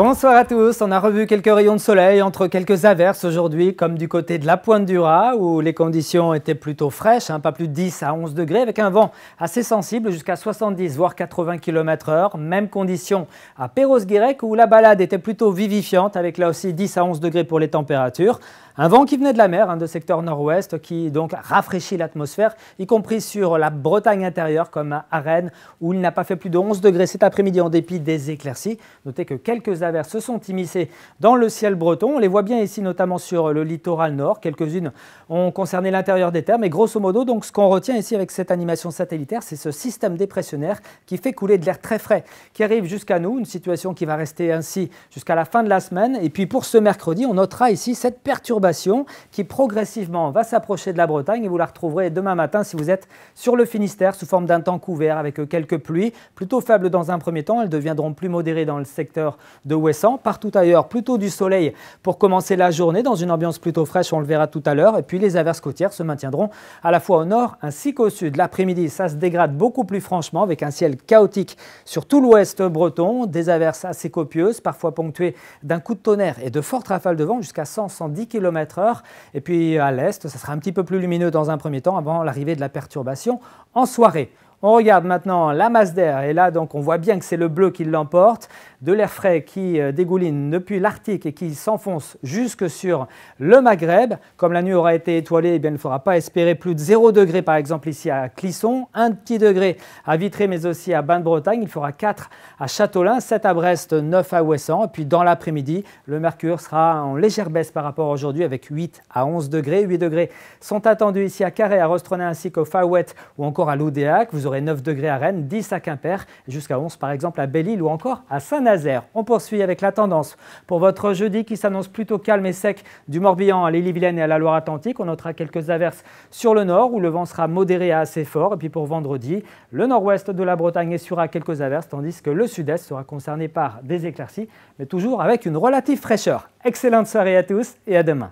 Bonsoir à tous, on a revu quelques rayons de soleil entre quelques averses aujourd'hui, comme du côté de la pointe du Raz, où les conditions étaient plutôt fraîches, hein, pas plus de 10 à 11 degrés, avec un vent assez sensible jusqu'à 70 voire 80 km h Même condition à Perros-Guirec, où la balade était plutôt vivifiante, avec là aussi 10 à 11 degrés pour les températures. Un vent qui venait de la mer, hein, de secteur nord-ouest, qui donc rafraîchit l'atmosphère, y compris sur la Bretagne intérieure comme à Rennes, où il n'a pas fait plus de 11 degrés cet après-midi en dépit des éclaircies. Notez que quelques averses se sont immiscées dans le ciel breton. On les voit bien ici, notamment sur le littoral nord. Quelques-unes ont concerné l'intérieur des terres, mais grosso modo, donc ce qu'on retient ici avec cette animation satellitaire, c'est ce système dépressionnaire qui fait couler de l'air très frais, qui arrive jusqu'à nous, une situation qui va rester ainsi jusqu'à la fin de la semaine. Et puis pour ce mercredi, on notera ici cette perturbation qui progressivement va s'approcher de la Bretagne et vous la retrouverez demain matin si vous êtes sur le Finistère sous forme d'un temps couvert avec euh, quelques pluies, plutôt faibles dans un premier temps, elles deviendront plus modérées dans le secteur de Ouessant, partout ailleurs plutôt du soleil pour commencer la journée dans une ambiance plutôt fraîche, on le verra tout à l'heure, et puis les averses côtières se maintiendront à la fois au nord ainsi qu'au sud. L'après-midi, ça se dégrade beaucoup plus franchement avec un ciel chaotique sur tout l'ouest breton, des averses assez copieuses, parfois ponctuées d'un coup de tonnerre et de fortes rafales de vent jusqu'à 110 km et puis à l'est, ça sera un petit peu plus lumineux dans un premier temps avant l'arrivée de la perturbation en soirée. On regarde maintenant la masse d'air et là donc on voit bien que c'est le bleu qui l'emporte, de l'air frais qui euh, dégouline depuis l'Arctique et qui s'enfonce jusque sur le Maghreb. Comme la nuit aura été étoilée, eh bien, il ne faudra pas espérer plus de 0 degré par exemple ici à Clisson, un petit degré à Vitré mais aussi à Bain-de-Bretagne, il fera 4 à Châteaulin 7 à Brest, 9 à Ouessant et puis dans l'après-midi le mercure sera en légère baisse par rapport à aujourd'hui avec 8 à 11 degrés. 8 degrés sont attendus ici à Carré, à Rostronnet ainsi qu'au Fawet ou encore à l'Oudéac. 9 degrés à Rennes, 10 à Quimper, jusqu'à 11 par exemple à Belle-Île ou encore à Saint-Nazaire. On poursuit avec la tendance. Pour votre jeudi qui s'annonce plutôt calme et sec du Morbihan à l'Île-et-Vilaine et à la Loire-Atlantique, on notera quelques averses sur le nord où le vent sera modéré à assez fort. Et puis pour vendredi, le nord-ouest de la Bretagne essuiera quelques averses tandis que le sud-est sera concerné par des éclaircies, mais toujours avec une relative fraîcheur. Excellente soirée à tous et à demain.